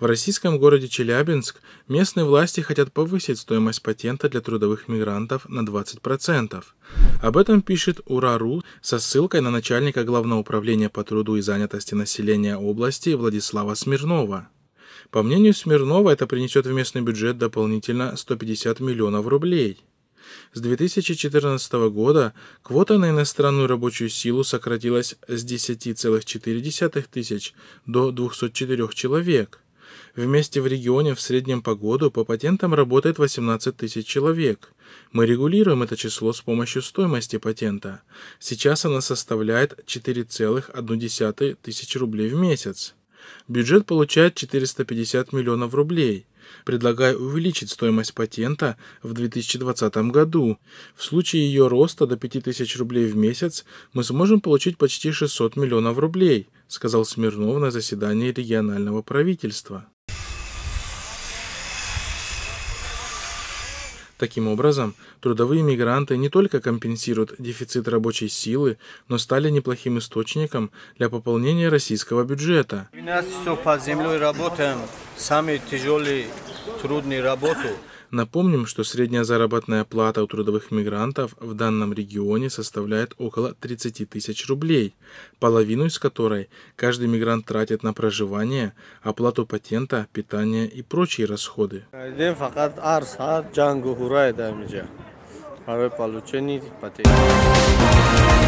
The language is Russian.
В российском городе Челябинск местные власти хотят повысить стоимость патента для трудовых мигрантов на 20%. Об этом пишет УРАРУ со ссылкой на начальника Главного управления по труду и занятости населения области Владислава Смирнова. По мнению Смирнова, это принесет в местный бюджет дополнительно 150 миллионов рублей. С 2014 года квота на иностранную рабочую силу сократилась с 10,4 тысяч до 204 человек – Вместе в регионе в среднем по году по патентам работает 18 тысяч человек. Мы регулируем это число с помощью стоимости патента. Сейчас она составляет 4,1 тысяч рублей в месяц. Бюджет получает 450 миллионов рублей. Предлагаю увеличить стоимость патента в 2020 году. В случае ее роста до 5000 рублей в месяц мы сможем получить почти 600 миллионов рублей – сказал Смирнов на заседании регионального правительства. Таким образом, трудовые мигранты не только компенсируют дефицит рабочей силы, но стали неплохим источником для пополнения российского бюджета. У нас все под землей работаем, сами тяжелые, трудные работы. Напомним, что средняя заработная плата у трудовых мигрантов в данном регионе составляет около 30 тысяч рублей, половину из которой каждый мигрант тратит на проживание, оплату патента, питание и прочие расходы. получение ипотеки.